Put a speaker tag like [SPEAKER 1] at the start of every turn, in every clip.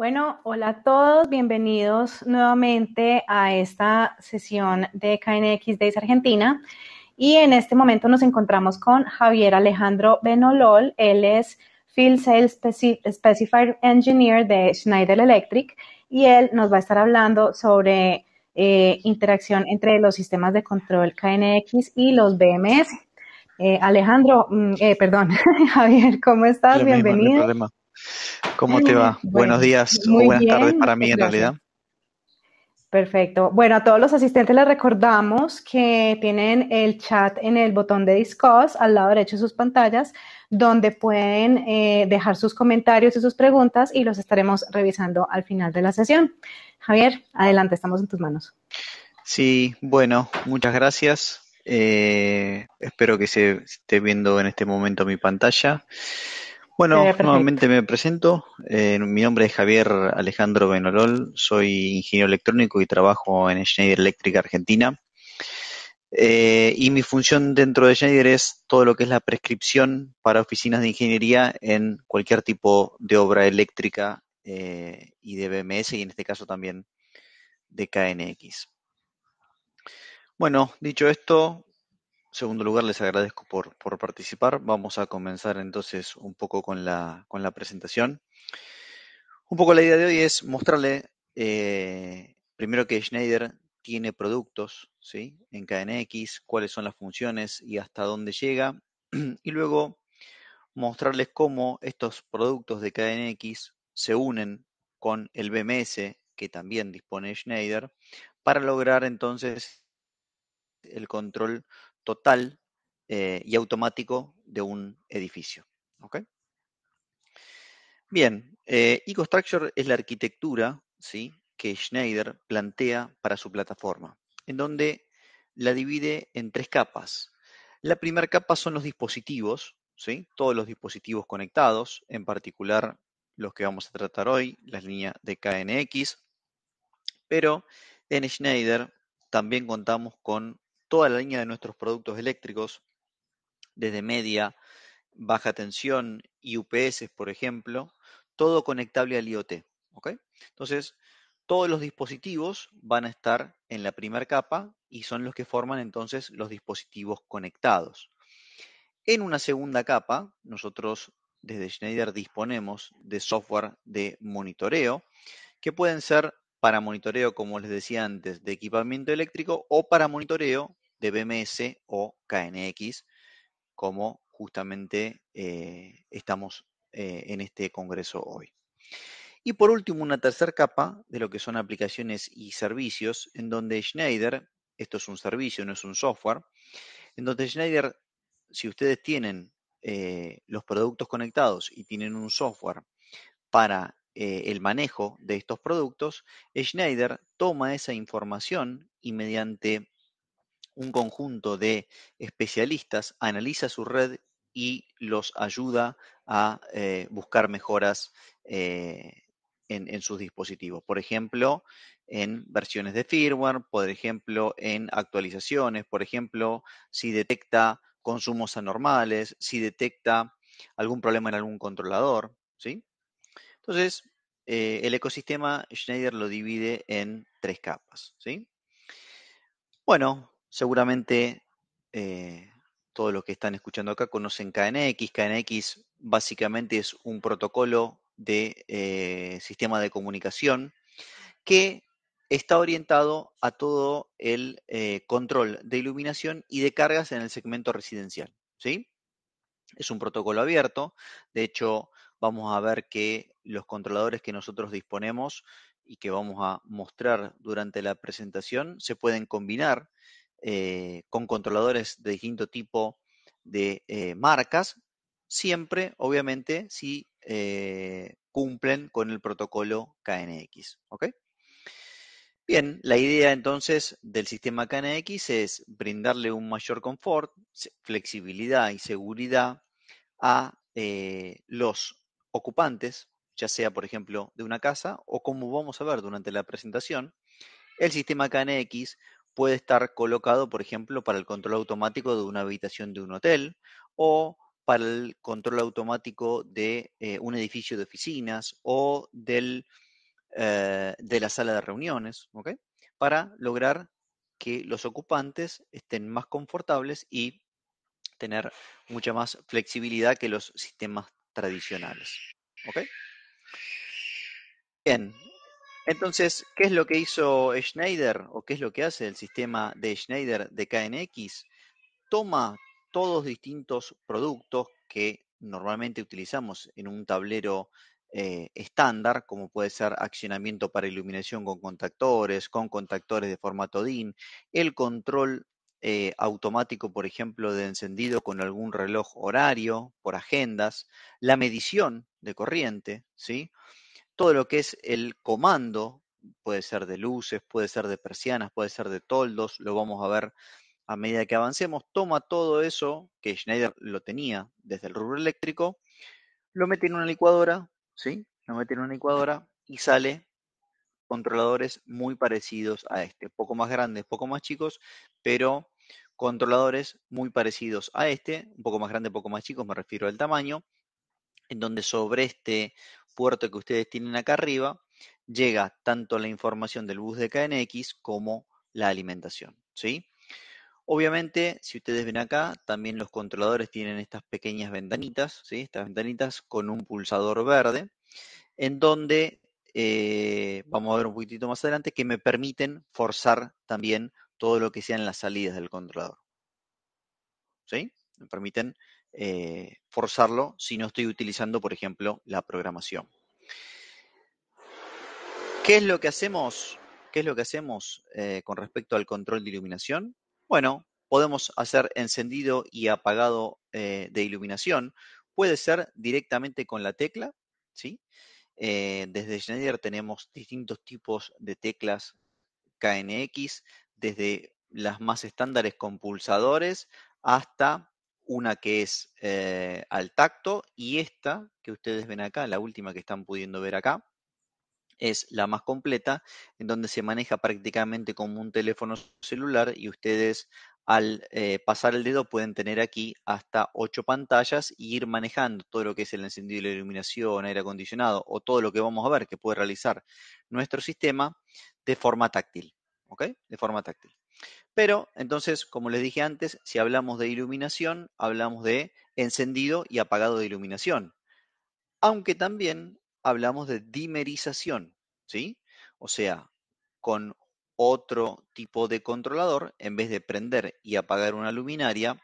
[SPEAKER 1] Bueno, hola a todos, bienvenidos nuevamente a esta sesión de KNX Days Argentina. Y en este momento nos encontramos con Javier Alejandro Benolol, él es Field Sales Specified Engineer de Schneider Electric y él nos va a estar hablando sobre eh, interacción entre los sistemas de control KNX y los BMS. Eh, Alejandro, mm, eh, perdón, Javier, ¿cómo estás? Bienvenido.
[SPEAKER 2] ¿Cómo te va? Buenos días o buenas tardes para mí en realidad.
[SPEAKER 1] Perfecto. Bueno, a todos los asistentes les recordamos que tienen el chat en el botón de discos al lado derecho de sus pantallas, donde pueden eh, dejar sus comentarios y sus preguntas y los estaremos revisando al final de la sesión. Javier, adelante, estamos en tus manos.
[SPEAKER 2] Sí, bueno, muchas gracias. Eh, espero que se esté viendo en este momento mi pantalla. Bueno, eh, nuevamente me presento. Eh, mi nombre es Javier Alejandro Benolol, soy ingeniero electrónico y trabajo en Schneider Electric Argentina. Eh, y mi función dentro de Schneider es todo lo que es la prescripción para oficinas de ingeniería en cualquier tipo de obra eléctrica y de BMS, y en este caso también de KNX. Bueno, dicho esto, segundo lugar, les agradezco por, por, participar. Vamos a comenzar entonces un poco con la, presentación. Un poco la idea de hoy es mostrarle, eh, primero que Schneider tiene productos ¿sí? en KNX, cuáles son las funciones y hasta dónde llega. Y luego mostrarles cómo estos productos de KNX se unen con el BMS que también dispone Schneider para lograr entonces el control total eh, y automático de un edificio. ¿okay? Bien, eh, EcoStructure es la arquitectura ¿sí? que Schneider plantea para su plataforma, en donde la divide en tres capas. La primera capa son los dispositivos, ¿sí? todos los dispositivos conectados, en particular los que vamos a tratar hoy, las líneas de KNX, pero en Schneider también contamos con toda la línea de nuestros productos eléctricos, desde media, baja tensión y UPS, por ejemplo, todo conectable al IoT. Entonces, todos los dispositivos van a estar en la primera capa y son los que forman entonces los dispositivos conectados. En una segunda capa, nosotros desde Schneider disponemos de software de monitoreo, que pueden ser para monitoreo, como les decía antes, de equipamiento eléctrico o para monitoreo de BMS o KNX, como justamente eh, estamos eh, en este congreso hoy. Y por último, una tercera capa de lo que son aplicaciones y servicios, en donde Schneider, esto es un servicio, no es un software, en donde Schneider, si ustedes tienen eh, los productos conectados y tienen un software para el manejo de estos productos, Schneider toma esa información y mediante un conjunto de especialistas analiza su red y los ayuda a eh, buscar mejoras eh, en, sus dispositivos. Por ejemplo, en versiones de firmware, por ejemplo, en actualizaciones, por ejemplo, si detecta consumos anormales, si detecta algún problema en algún controlador, ¿sí? Entonces, eh, el ecosistema Schneider lo divide en tres capas, ¿sí? Bueno, seguramente eh, todos los que están escuchando acá conocen KNX. KNX básicamente es un protocolo de eh, sistema de comunicación que está orientado a todo el eh, control de iluminación y de cargas en el segmento residencial. ¿sí? Es un protocolo abierto. De hecho, vamos a ver que los controladores que nosotros disponemos y que vamos a mostrar durante la presentación se pueden combinar eh, con controladores de distinto tipo de eh, marcas, siempre, obviamente, si eh, cumplen con el protocolo KNX. ¿ok? Bien, la idea entonces del sistema KNX es brindarle un mayor confort, flexibilidad y seguridad a los ocupantes, ya sea, por ejemplo, de una casa o como vamos a ver durante la presentación, el sistema KNX puede estar colocado, por ejemplo, para el control automático de una habitación de un hotel o para el control automático de eh, un edificio de oficinas o del, eh, de la sala de reuniones, ¿ok? Para lograr que los ocupantes estén más confortables y tener mucha más flexibilidad que los sistemas tradicionales. ¿Ok? Bien, entonces, ¿qué es lo que hizo Schneider o qué es lo que hace el sistema de Schneider de KNX? Toma todos distintos productos que normalmente utilizamos en un tablero eh, estándar, como puede ser accionamiento para iluminación con contactores, con contactores de formato DIN, el control eh, automático, por ejemplo, de encendido con algún reloj horario, por agendas, la medición de corriente, ¿sí? todo lo que es el comando, puede ser de luces, puede ser de persianas, puede ser de toldos, lo vamos a ver a medida que avancemos, toma todo eso que Schneider lo tenía desde el rubro eléctrico, lo mete en una licuadora, ¿sí? Lo mete en una licuadora y sale controladores muy parecidos a este, poco más grandes, poco más chicos, pero controladores muy parecidos a este, un poco más grande, poco más chicos, me refiero al tamaño, en donde sobre este puerto que ustedes tienen acá arriba llega tanto la información del bus de KNX como la alimentación, ¿sí? Obviamente, si ustedes ven acá, también los controladores tienen estas pequeñas ventanitas, ¿sí? Estas ventanitas con un pulsador verde, en donde, eh, vamos a ver un poquitito más adelante, que me permiten forzar también todo lo que sean las salidas del controlador. ¿Sí? Me permiten eh, forzarlo si no estoy utilizando, por ejemplo, la programación. ¿Qué es lo que hacemos? ¿Qué es lo que hacemos eh, con respecto al control de iluminación? Bueno, podemos hacer encendido y apagado eh, de iluminación. Puede ser directamente con la tecla, ¿sí? desde Schneider tenemos distintos tipos de teclas KNX, desde las más estándares con pulsadores hasta una que es eh, al tacto y esta que ustedes ven acá, la última que están pudiendo ver acá, es la más completa, en donde se maneja prácticamente como un teléfono celular y ustedes al eh, pasar el dedo pueden tener aquí hasta ocho pantallas y ir manejando todo lo que es el encendido y la iluminación, aire acondicionado o todo lo que vamos a ver que puede realizar nuestro sistema de forma táctil. ¿Ok? De forma táctil. Pero entonces, como les dije antes, si hablamos de iluminación, hablamos de encendido y apagado de iluminación. Aunque también hablamos de dimerización, ¿sí? O sea, con otro tipo de controlador, en vez de prender y apagar una luminaria,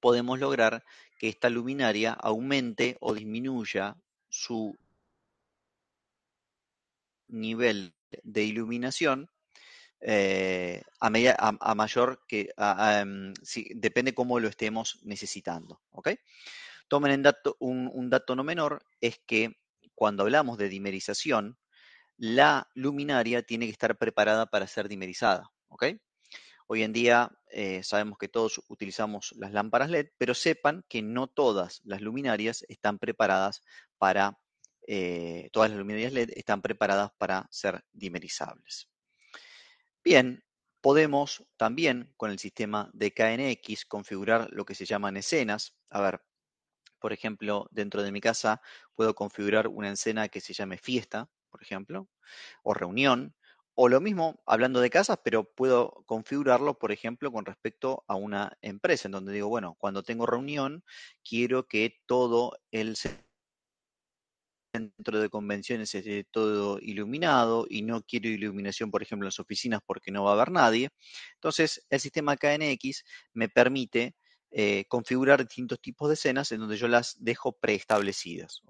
[SPEAKER 2] podemos lograr que esta luminaria aumente o disminuya su nivel de iluminación eh, a, mayor que depende em, depende cómo lo estemos necesitando. Tomen en dato, un, dato no menor, es que cuando hablamos de dimerización, la luminaria tiene que estar preparada para ser dimerizada. ¿ok? Hoy en día eh, sabemos que todos utilizamos las lámparas LED, pero sepan que no todas las luminarias están preparadas para, eh, todas las luminarias LED están preparadas para ser dimerizables. Bien, podemos también con el sistema de KNX configurar lo que se llaman escenas. A ver, por ejemplo, dentro de mi casa puedo configurar una escena que se llame fiesta, por ejemplo, o reunión, o lo mismo hablando de casas, pero puedo configurarlo, por ejemplo, con respecto a una empresa, en donde digo, bueno, cuando tengo reunión, quiero que todo el Dentro de convenciones esté todo iluminado y no quiero iluminación, por ejemplo, en las oficinas porque no va a haber nadie. Entonces, el sistema KNX me permite eh, configurar distintos tipos de escenas en donde yo las dejo preestablecidas.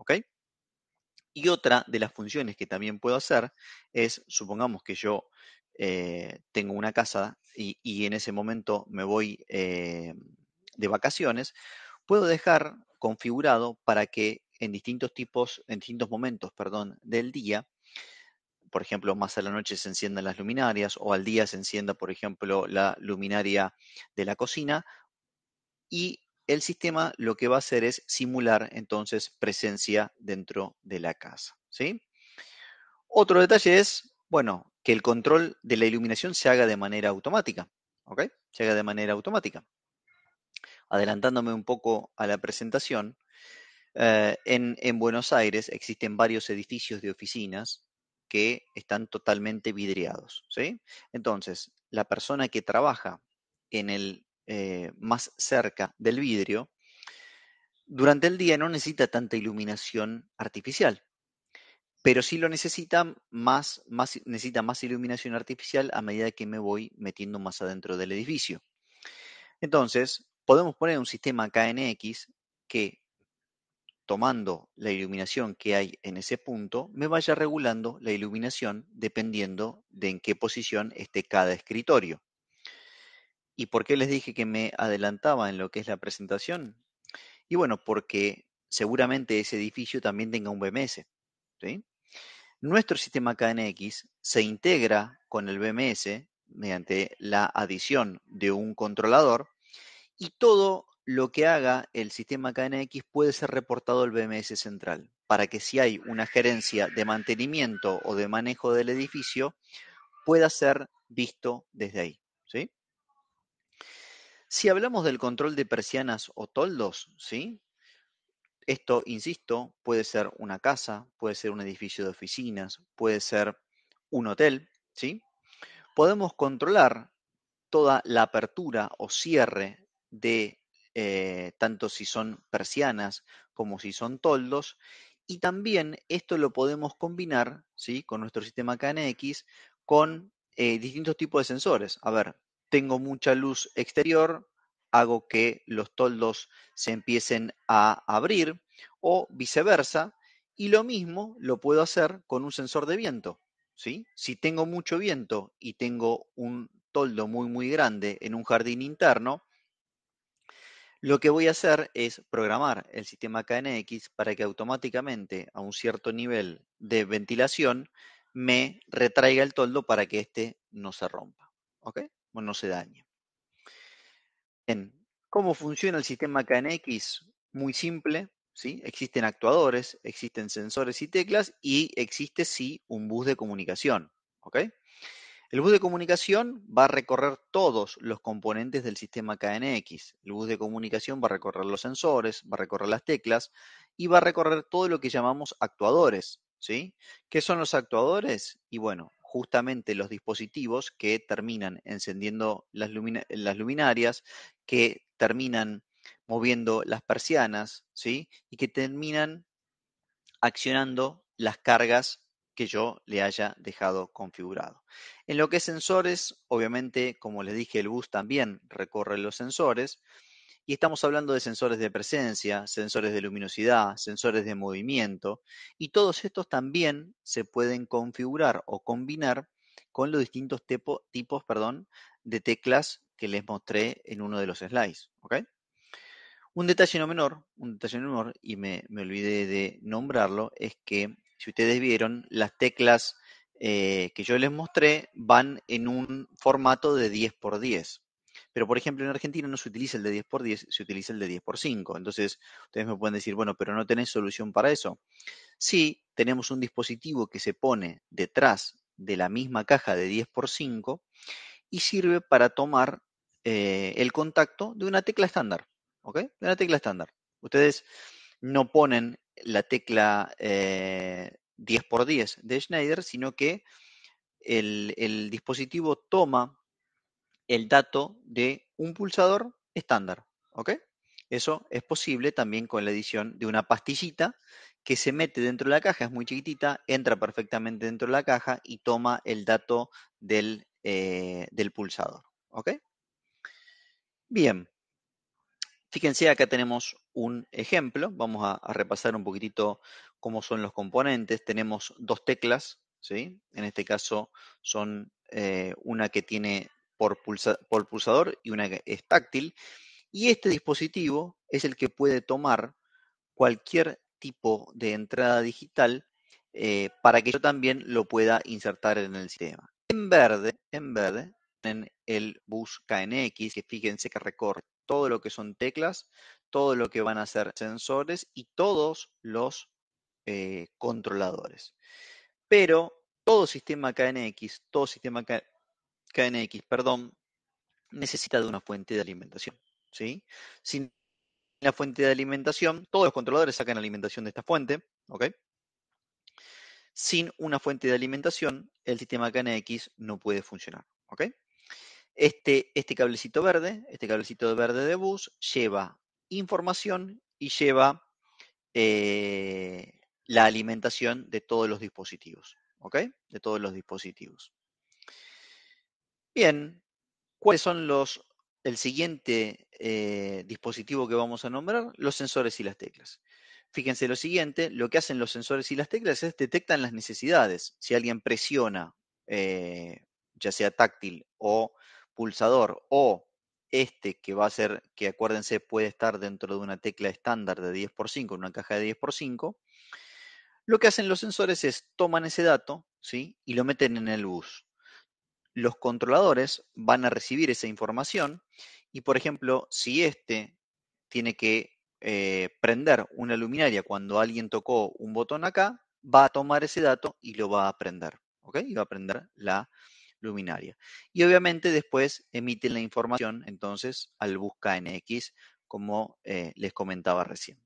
[SPEAKER 2] Y otra de las funciones que también puedo hacer es, supongamos que yo eh, tengo una casa y, en ese momento me voy eh, de vacaciones, puedo dejar configurado para que en distintos tipos, en distintos momentos, perdón, del día. Por ejemplo, más a la noche se enciendan las luminarias o al día se encienda, por ejemplo, la luminaria de la cocina y el sistema lo que va a hacer es simular entonces presencia dentro de la casa, ¿sí? Otro detalle es, bueno, que el control de la iluminación se haga de manera automática, Se haga de manera automática. Adelantándome un poco a la presentación, eh, en, Buenos Aires existen varios edificios de oficinas que están totalmente vidriados. ¿sí? Entonces, la persona que trabaja en el eh, más cerca del vidrio, durante el día no necesita tanta iluminación artificial, pero sí lo necesita más, más, necesita más iluminación artificial a medida que me voy metiendo más adentro del edificio. Entonces, podemos poner un sistema KNX que tomando la iluminación que hay en ese punto, me vaya regulando la iluminación dependiendo de en qué posición esté cada escritorio. ¿Y por qué les dije que me adelantaba en lo que es la presentación? Y bueno, porque seguramente ese edificio también tenga un BMS. Nuestro sistema KNX se integra con el BMS mediante la adición de un controlador y todo lo que haga el sistema KNX puede ser reportado al BMS central, para que si hay una gerencia de mantenimiento o de manejo del edificio, pueda ser visto desde ahí. ¿sí? Si hablamos del control de persianas o toldos, ¿sí? esto, insisto, puede ser una casa, puede ser un edificio de oficinas, puede ser un hotel, ¿sí? Podemos controlar toda la apertura o cierre de eh, tanto si son persianas como si son toldos. Y también esto lo podemos combinar ¿sí? con nuestro sistema KNX con eh, distintos tipos de sensores. A ver, tengo mucha luz exterior, hago que los toldos se empiecen a abrir o viceversa. Y lo mismo lo puedo hacer con un sensor de viento. Si tengo mucho viento y tengo un toldo muy, muy grande en un jardín interno, lo que voy a hacer es programar el sistema KNX para que automáticamente a un cierto nivel de ventilación me retraiga el toldo para que éste no se rompa, ¿ok? O no se dañe. Bien, ¿cómo funciona el sistema KNX? Muy simple, ¿sí? Existen actuadores, existen sensores y teclas y existe, sí, un bus de comunicación, ¿ok? El bus de comunicación va a recorrer todos los componentes del sistema KNX. El bus de comunicación va a recorrer los sensores, va a recorrer las teclas y va a recorrer todo lo que llamamos actuadores. ¿sí? ¿Qué son los actuadores? Y bueno, justamente los dispositivos que terminan encendiendo las, las luminarias, que terminan moviendo las persianas ¿sí? y que terminan accionando las cargas que yo le haya dejado configurado. En lo que es sensores, obviamente, como les dije, el bus también recorre los sensores. Y estamos hablando de sensores de presencia, sensores de luminosidad, sensores de movimiento. Y todos estos también se pueden configurar o combinar con los distintos tipos de teclas que les mostré en uno de los slides. Un detalle no menor, un detalle menor, y me, me olvidé de nombrarlo, es que si ustedes vieron, las teclas eh, que yo les mostré van en un formato de 10x10. Pero, por ejemplo, en Argentina no se utiliza el de 10x10, se utiliza el de 10x5. Entonces, ustedes me pueden decir, bueno, pero no tenés solución para eso. Sí, tenemos un dispositivo que se pone detrás de la misma caja de 10x5 y sirve para tomar eh, el contacto de una tecla estándar. ¿Ok? De una tecla estándar. Ustedes no ponen la tecla 10x10 eh, de Schneider, sino que el, dispositivo toma el dato de un pulsador estándar. ¿Ok? Eso es posible también con la edición de una pastillita que se mete dentro de la caja, es muy chiquitita, entra perfectamente dentro de la caja y toma el dato del, eh, del pulsador. ¿Ok? Bien. Fíjense, acá tenemos un ejemplo. Vamos a, repasar un poquitito cómo son los componentes. Tenemos dos teclas, ¿sí? En este caso son eh, una que tiene por, pulsador y una que es táctil. Y este dispositivo es el que puede tomar cualquier tipo de entrada digital eh, para que yo también lo pueda insertar en el sistema. En verde, en verde, en el bus KNX, que fíjense que recorre todo lo que son teclas, todo lo que van a ser sensores y todos los eh, controladores. Pero todo sistema KNX, todo sistema KNX, perdón, necesita de una fuente de alimentación. ¿sí? Sin la fuente de alimentación, todos los controladores sacan alimentación de esta fuente. ¿ok? Sin una fuente de alimentación, el sistema KNX no puede funcionar. ¿ok? Este, este cablecito verde, este cablecito verde de bus, lleva información y lleva eh, la alimentación de todos los dispositivos. ¿Ok? De todos los dispositivos. Bien, ¿cuáles son los el siguiente eh, dispositivo que vamos a nombrar? Los sensores y las teclas. Fíjense lo siguiente, lo que hacen los sensores y las teclas es detectan las necesidades. Si alguien presiona, eh, ya sea táctil o pulsador o este que va a ser, que acuérdense puede estar dentro de una tecla estándar de 10x5, en una caja de 10x5, lo que hacen los sensores es toman ese dato ¿sí? y lo meten en el bus. Los controladores van a recibir esa información y, por ejemplo, si este tiene que eh, prender una luminaria cuando alguien tocó un botón acá, va a tomar ese dato y lo va a prender. ¿Ok? Y va a prender la luminaria. Y obviamente después emiten la información entonces al bus KNX, como eh, les comentaba recién.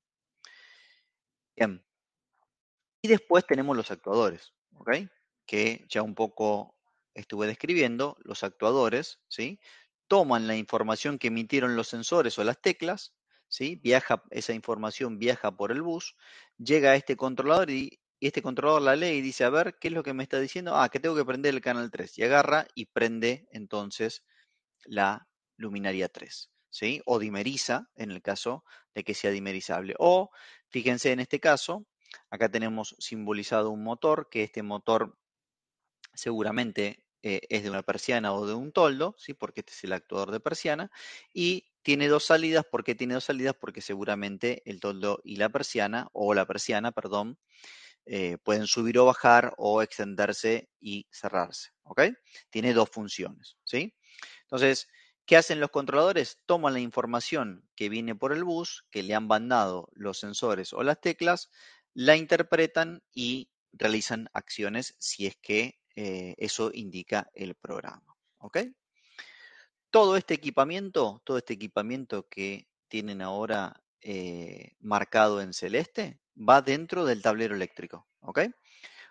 [SPEAKER 2] Bien. Y después tenemos los actuadores, ¿ok? Que ya un poco estuve describiendo, los actuadores, ¿sí? Toman la información que emitieron los sensores o las teclas, ¿sí? Viaja, esa información viaja por el bus, llega a este controlador y y este controlador la lee y dice, a ver, ¿qué es lo que me está diciendo? Ah, que tengo que prender el canal 3. Y agarra y prende entonces la luminaria 3. ¿sí? O dimeriza, en el caso de que sea dimerizable. O, fíjense en este caso, acá tenemos simbolizado un motor, que este motor seguramente eh, es de una persiana o de un toldo, ¿sí? porque este es el actuador de persiana, y tiene dos salidas. ¿Por qué tiene dos salidas? Porque seguramente el toldo y la persiana, o la persiana, perdón, eh, pueden subir o bajar o extenderse y cerrarse. Tiene dos funciones. ¿Sí? Entonces, ¿Qué hacen los controladores? Toman la información que viene por el bus, que le han mandado los sensores o las teclas, la interpretan y realizan acciones si es que eh, eso indica el programa. Todo este equipamiento, todo este equipamiento que tienen ahora eh, marcado en celeste, va dentro del tablero eléctrico. ¿ok?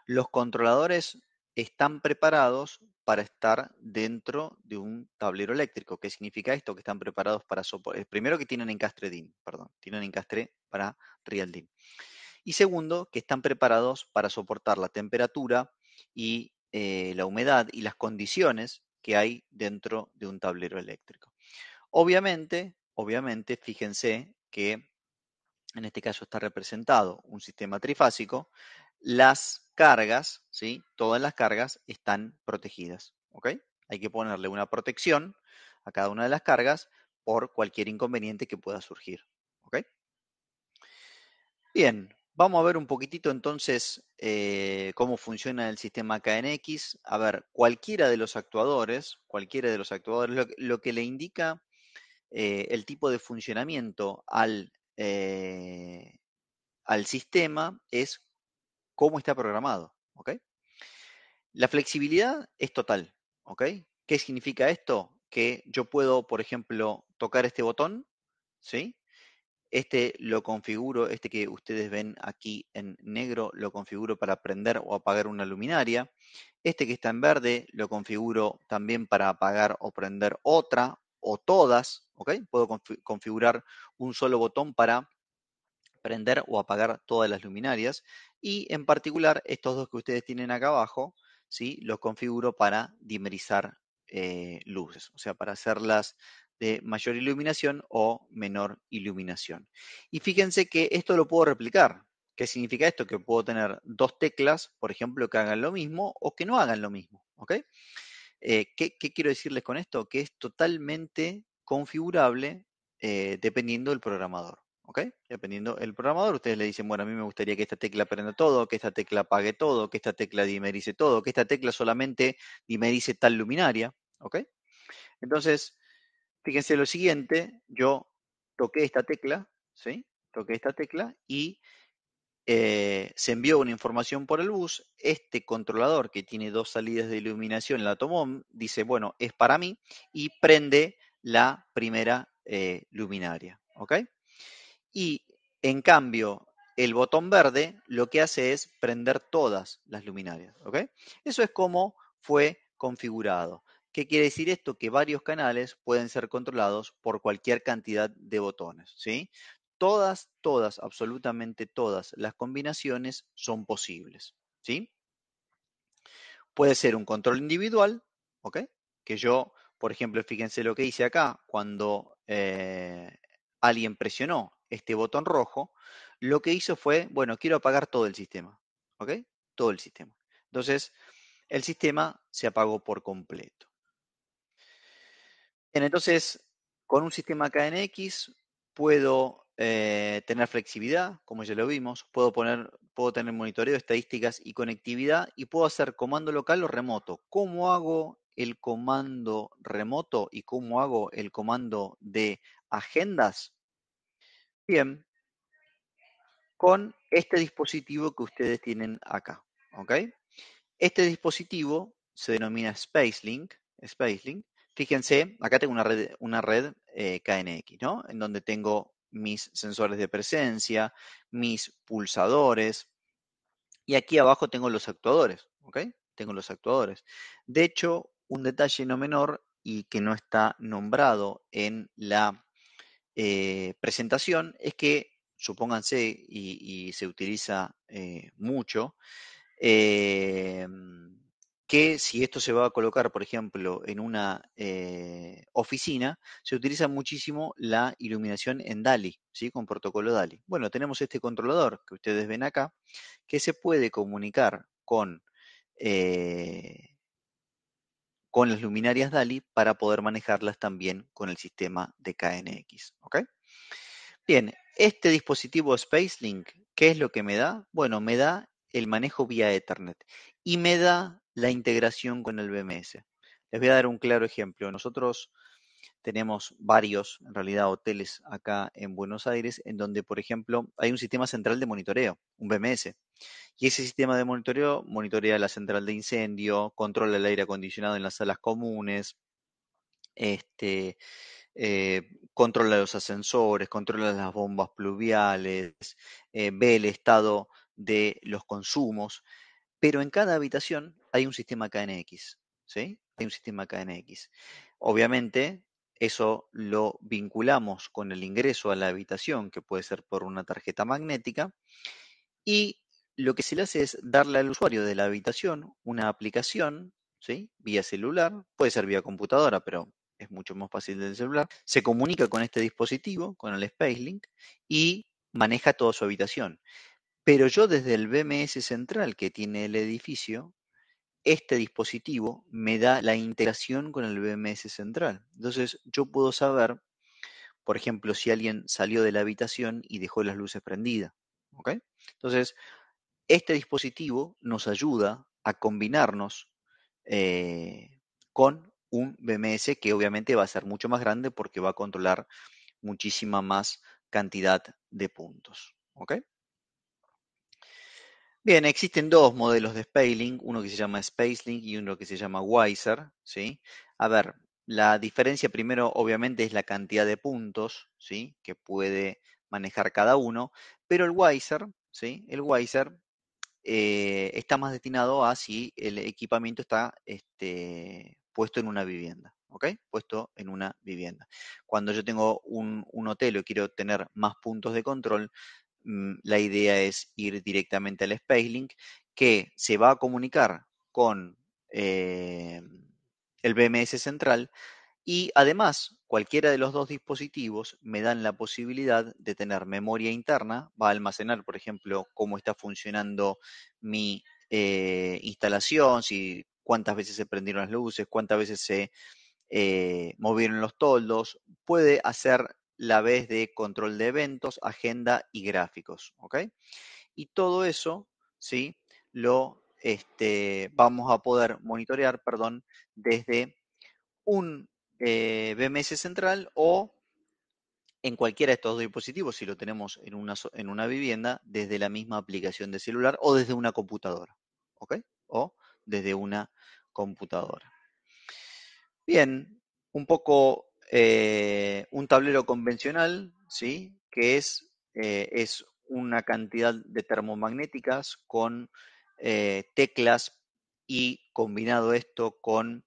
[SPEAKER 2] Los controladores están preparados para estar dentro de un tablero eléctrico. ¿Qué significa esto? Que están preparados para soportar. Eh, primero que tienen encastre DIN, perdón, tienen encastre para Real DIN. Y segundo, que están preparados para soportar la temperatura y eh, la humedad y las condiciones que hay dentro de un tablero eléctrico. Obviamente, obviamente, fíjense que en este caso está representado un sistema trifásico, las cargas, ¿sí? todas las cargas están protegidas. Hay que ponerle una protección a cada una de las cargas por cualquier inconveniente que pueda surgir. Bien, vamos a ver un poquitito entonces eh, cómo funciona el sistema KNX. A ver, cualquiera de los actuadores, cualquiera de los actuadores, lo, que le indica eh, el tipo de funcionamiento al eh, al sistema es cómo está programado. La flexibilidad es total. ¿Qué significa esto? Que yo puedo, por ejemplo, tocar este botón, ¿sí? Este lo configuro, este que ustedes ven aquí en negro, lo configuro para prender o apagar una luminaria. Este que está en verde lo configuro también para apagar o prender otra o todas, ¿ok? Puedo configurar un solo botón para prender o apagar todas las luminarias y en particular estos dos que ustedes tienen acá abajo, ¿sí? Los configuro para dimerizar eh, luces, o sea, para hacerlas de mayor iluminación o menor iluminación. Y fíjense que esto lo puedo replicar. ¿Qué significa esto? Que puedo tener dos teclas, por ejemplo, que hagan lo mismo o que no hagan lo mismo, ¿ok? Eh, ¿qué, quiero decirles con esto? Que es totalmente configurable eh, dependiendo del programador. ¿Ok? Dependiendo del programador, ustedes le dicen, bueno, a mí me gustaría que esta tecla prenda todo, que esta tecla apague todo, que esta tecla dimerice todo, que esta tecla solamente dimerice tal luminaria. ¿Ok? Entonces, fíjense lo siguiente, yo toqué esta tecla, ¿sí? Toqué esta tecla y eh, se envió una información por el bus, este controlador que tiene dos salidas de iluminación, la tomó, dice, bueno, es para mí, y prende la primera eh, luminaria, ¿ok? Y en cambio, el botón verde lo que hace es prender todas las luminarias, ¿ok? Eso es como fue configurado. ¿Qué quiere decir esto? Que varios canales pueden ser controlados por cualquier cantidad de botones, ¿sí? todas, todas, absolutamente todas las combinaciones son posibles. ¿Sí? Puede ser un control individual, ¿ok? Que yo, por ejemplo, fíjense lo que hice acá, cuando eh, alguien presionó este botón rojo, lo que hizo fue, bueno, quiero apagar todo el sistema, ¿ok? Todo el sistema. Entonces, el sistema se apagó por completo. Bien, entonces, con un sistema KNX puedo eh, tener flexibilidad, como ya lo vimos, puedo, poner, puedo tener monitoreo, estadísticas y conectividad y puedo hacer comando local o remoto. ¿Cómo hago el comando remoto y cómo hago el comando de agendas? Bien, con este dispositivo que ustedes tienen acá, ¿ok? Este dispositivo se denomina SpaceLink, SpaceLink. Fíjense, acá tengo una red, una red eh, KNX, ¿no? En donde tengo mis sensores de presencia, mis pulsadores. Y aquí abajo tengo los actuadores, ¿ok? Tengo los actuadores. De hecho, un detalle no menor y que no está nombrado en la eh, presentación es que, supónganse, y, se utiliza eh, mucho, eh, que si esto se va a colocar, por ejemplo, en una eh, oficina, se utiliza muchísimo la iluminación en DALI, ¿sí? con protocolo DALI. Bueno, tenemos este controlador que ustedes ven acá, que se puede comunicar con, eh, con las luminarias DALI para poder manejarlas también con el sistema de KNX. ¿okay? Bien, este dispositivo SpaceLink, ¿qué es lo que me da? Bueno, me da el manejo vía Ethernet y me da la integración con el BMS. Les voy a dar un claro ejemplo. Nosotros tenemos varios, en realidad, hoteles acá en Buenos Aires, en donde, por ejemplo, hay un sistema central de monitoreo, un BMS. Y ese sistema de monitoreo monitorea la central de incendio, controla el aire acondicionado en las salas comunes, este, eh, controla los ascensores, controla las bombas pluviales, eh, ve el estado de los consumos, pero en cada habitación hay un sistema KNX, ¿sí? Hay un sistema KNX. Obviamente, eso lo vinculamos con el ingreso a la habitación, que puede ser por una tarjeta magnética, y lo que se le hace es darle al usuario de la habitación una aplicación, ¿sí? Vía celular, puede ser vía computadora, pero es mucho más fácil del celular. Se comunica con este dispositivo, con el SpaceLink, y maneja toda su habitación. Pero yo desde el BMS central que tiene el edificio, este dispositivo me da la integración con el BMS central. Entonces yo puedo saber, por ejemplo, si alguien salió de la habitación y dejó las luces prendidas. ¿okay? Entonces, este dispositivo nos ayuda a combinarnos eh, con un BMS que obviamente va a ser mucho más grande porque va a controlar muchísima más cantidad de puntos. ¿okay? Bien, existen dos modelos de Spacelink, uno que se llama Spacelink y uno que se llama Wiser, ¿sí? A ver, la diferencia primero obviamente es la cantidad de puntos, ¿sí? Que puede manejar cada uno, pero el Wiser, ¿sí? El Wiser eh, está más destinado a si el equipamiento está este, puesto en una vivienda. ¿ok? Puesto en una vivienda. Cuando yo tengo un, hotel y quiero tener más puntos de control, Mm, la idea es ir directamente al Spacelink que se va a comunicar con eh, el BMS central y además cualquiera de los dos dispositivos me dan la posibilidad de tener memoria interna, va a almacenar, por ejemplo, cómo está funcionando mi eh, instalación, si cuántas veces se prendieron las luces, cuántas veces se eh, movieron los toldos, puede hacer la vez de control de eventos, agenda y gráficos. Y todo eso, ¿sí? Lo este, vamos a poder monitorear, perdón, desde un eh, BMS central o en cualquiera de estos dispositivos, si lo tenemos en una, en una vivienda, desde la misma aplicación de celular o desde una computadora. O desde una computadora. Bien, un poco eh, un tablero convencional, ¿sí? que es, eh, es una cantidad de termomagnéticas con eh, teclas y combinado esto con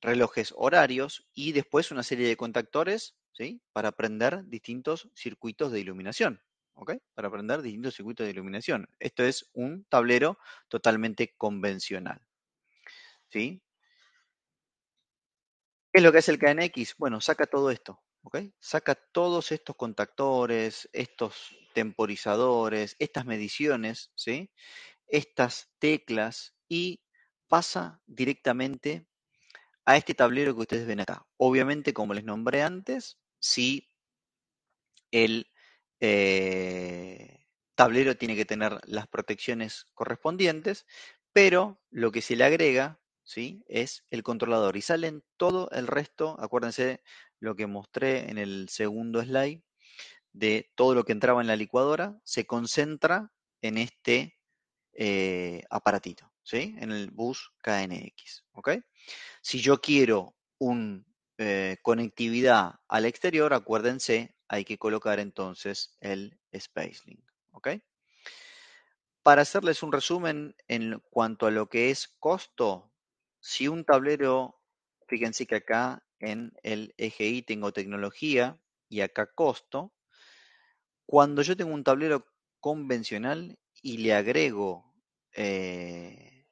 [SPEAKER 2] relojes horarios y después una serie de contactores ¿sí? para prender distintos circuitos de iluminación. ¿ok? Para prender distintos circuitos de iluminación. Esto es un tablero totalmente convencional. ¿sí? ¿Qué es lo que hace el KNX? Bueno, saca todo esto, ¿ok? Saca todos estos contactores, estos temporizadores, estas mediciones, ¿sí? Estas teclas y pasa directamente a este tablero que ustedes ven acá. Obviamente, como les nombré antes, sí, el eh, tablero tiene que tener las protecciones correspondientes, pero lo que se le agrega es el controlador. Y salen todo el resto, acuérdense lo que mostré en el segundo slide, de todo lo que entraba en la licuadora, se concentra en este eh, aparatito, ¿sí? En el bus KNX, Si yo quiero una eh, conectividad al exterior, acuérdense, hay que colocar entonces el SpaceLink, Para hacerles un resumen en cuanto a lo que es costo, si un tablero, fíjense que acá en el eje Y tengo tecnología y acá costo, cuando yo tengo un tablero convencional y le agrego eh,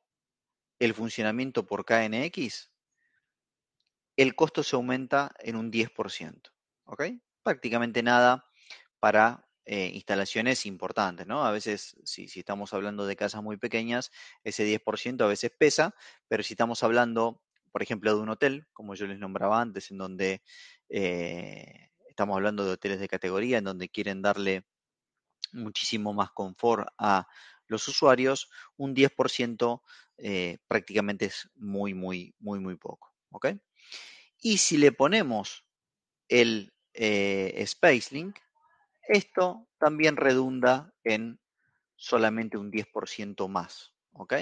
[SPEAKER 2] el funcionamiento por KNX, el costo se aumenta en un 10%. ¿Ok? Prácticamente nada para eh, instalaciones importantes, ¿no? A veces, si, estamos hablando de casas muy pequeñas, ese 10% a veces pesa, pero si estamos hablando, por ejemplo, de un hotel, como yo les nombraba antes, en donde eh, estamos hablando de hoteles de categoría, en donde quieren darle muchísimo más confort a los usuarios, un 10% eh, prácticamente es muy, muy, muy, muy poco, ¿ok? Y si le ponemos el Spacelink, esto también redunda en solamente un 10% más, ¿ok?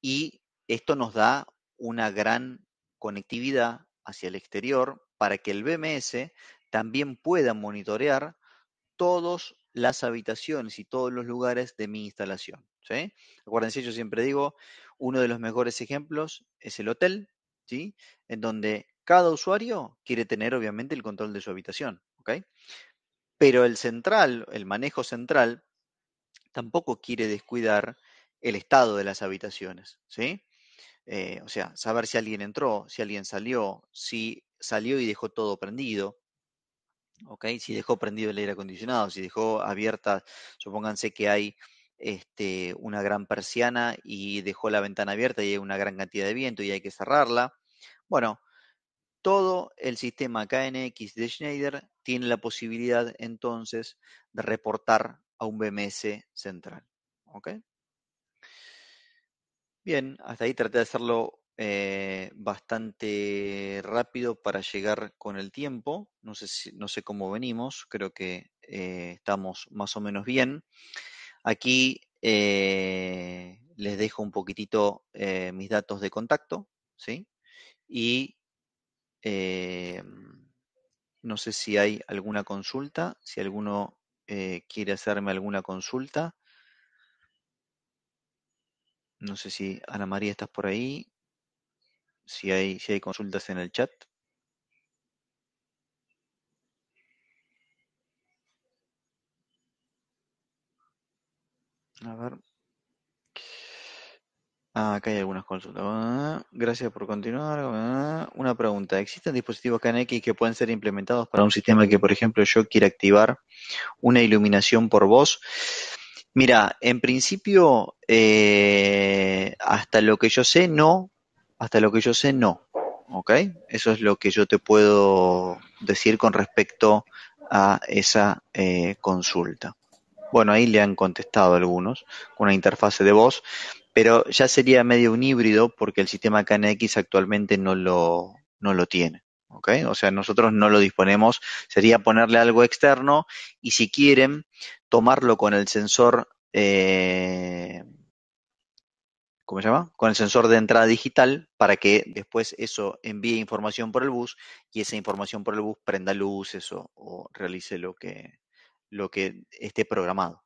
[SPEAKER 2] Y esto nos da una gran conectividad hacia el exterior para que el BMS también pueda monitorear todas las habitaciones y todos los lugares de mi instalación. ¿sí? Acuérdense, yo siempre digo, uno de los mejores ejemplos es el hotel, ¿sí? en donde cada usuario quiere tener obviamente el control de su habitación. ¿okay? Pero el central, el manejo central, tampoco quiere descuidar el estado de las habitaciones, ¿sí? Eh, o sea, saber si alguien entró, si alguien salió, si salió y dejó todo prendido, ¿ok? Si dejó prendido el aire acondicionado, si dejó abierta, supónganse que hay este, una gran persiana y dejó la ventana abierta y hay una gran cantidad de viento y hay que cerrarla. Bueno, todo el sistema KNX de Schneider tiene la posibilidad entonces de reportar a un BMS central. ¿Ok? Bien, hasta ahí traté de hacerlo eh, bastante rápido para llegar con el tiempo. No sé, cómo venimos, creo que eh, estamos más o menos bien. Aquí eh, les dejo un poquitito mis datos de contacto, ¿sí? Y Em, no sé si hay alguna consulta, si alguno eh, quiere hacerme alguna consulta. No sé si Ana María estás por ahí, si hay, si hay consultas en el chat. A ver. Ah, acá hay algunas consultas. Ah, gracias por continuar. Ah, una pregunta. ¿Existen dispositivos KNX que pueden ser implementados para un sistema que, por ejemplo, yo quiera activar una iluminación por voz? Mira, en principio, eh, hasta lo que yo sé, no. Hasta lo que yo sé, no. ¿Ok? Eso es lo que yo te puedo decir con respecto a esa eh, consulta. Bueno, ahí le han contestado algunos, con una interfase de voz pero ya sería medio un híbrido porque el sistema KNX actualmente no lo, no lo tiene. ¿ok? O sea, nosotros no lo disponemos, sería ponerle algo externo y si quieren tomarlo con el sensor, eh, ¿cómo se llama? Con el sensor de entrada digital para que después eso envíe información por el bus y esa información por el bus prenda luces o, o realice lo que, lo que esté programado.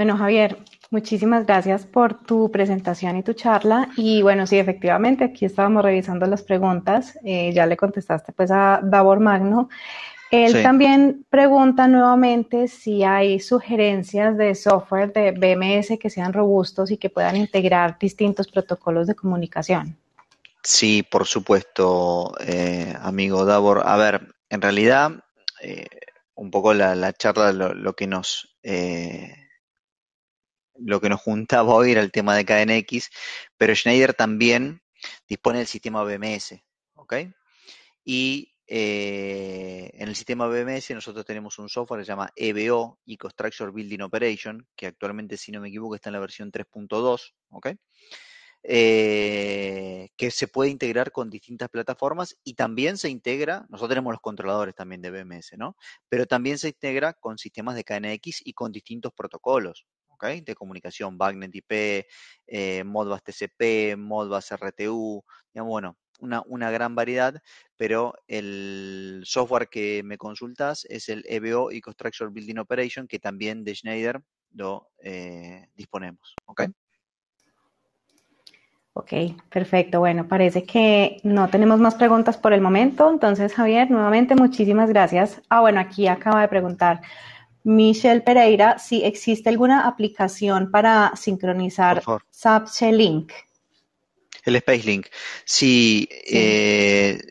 [SPEAKER 1] Bueno, Javier, muchísimas gracias por tu presentación y tu charla. Y bueno, sí, efectivamente, aquí estábamos revisando las preguntas. Eh, ya le contestaste pues a Davor Magno. Él también pregunta nuevamente si hay sugerencias de software de BMS que sean robustos y que puedan integrar distintos protocolos de comunicación.
[SPEAKER 2] Sí, por supuesto, eh, amigo Davor. A ver, en realidad, eh, un poco la, charla lo, lo que nos eh, lo que nos juntaba hoy era el tema de KNX, pero Schneider también dispone del sistema BMS, ¿ok? Y eh, en el sistema BMS nosotros tenemos un software que se llama EBO, EcoStructure Building Operation, que actualmente, si no me equivoco, está en la versión 3.2, ¿ok? Eh, que se puede integrar con distintas plataformas y también se integra, nosotros tenemos los controladores también de BMS, ¿no? Pero también se integra con sistemas de KNX y con distintos protocolos, de comunicación, Bagnet IP, Modbus TCP, Modbus RTU, bueno, una, una, gran variedad, pero el software que me consultas es el EBO Ecostructure Building Operation, que también de Schneider lo eh, disponemos. ¿okay?
[SPEAKER 1] Ok, perfecto. Bueno, parece que no tenemos más preguntas por el momento. Entonces, Javier, nuevamente muchísimas gracias. Ah, bueno, aquí acaba de preguntar. Michelle Pereira, si existe alguna aplicación para sincronizar Sapche El
[SPEAKER 2] Space Link. Sí,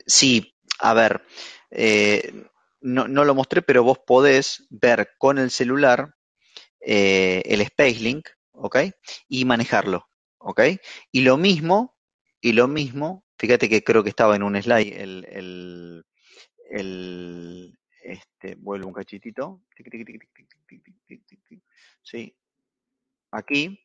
[SPEAKER 2] sí. Eh, a ver, eh, no, lo mostré, pero vos podés ver con el celular eh, el Space Link, ¿ok? Y manejarlo, ¿ok? Y lo mismo, y lo mismo, fíjate que creo que estaba en un slide el este, vuelvo un cachitito. ¿Sí? Aquí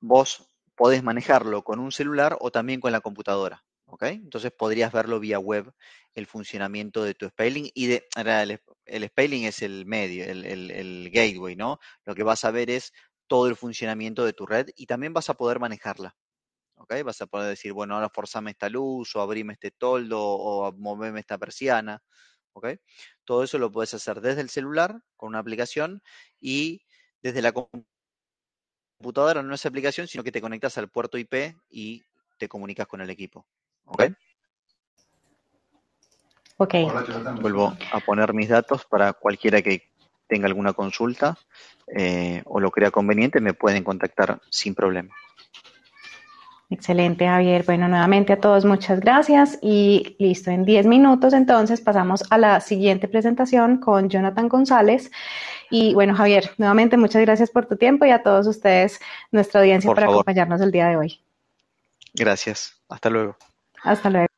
[SPEAKER 2] vos podés manejarlo con un celular o también con la computadora. ¿ok? Entonces podrías verlo vía web el funcionamiento de tu spelling y de el, el es el medio, el, el, gateway, ¿no? Lo que vas a ver es todo el funcionamiento de tu red y también vas a poder manejarla. ¿ok? Vas a poder decir, bueno, ahora forzame esta luz, o abrime este toldo, o moveme esta persiana. Todo eso lo puedes hacer desde el celular con una aplicación y desde la computadora no es aplicación, sino que te conectas al puerto IP y te comunicas con el equipo, Vuelvo a poner mis datos para cualquiera que tenga alguna consulta eh, o lo crea conveniente, me pueden contactar sin problema.
[SPEAKER 1] Excelente, Javier. Bueno, nuevamente a todos muchas gracias y listo, en 10 minutos entonces pasamos a la siguiente presentación con Jonathan González. Y bueno, Javier, nuevamente muchas gracias por tu tiempo y a todos ustedes, nuestra audiencia, por, acompañarnos el día de hoy.
[SPEAKER 2] Gracias, hasta luego.
[SPEAKER 1] Hasta luego.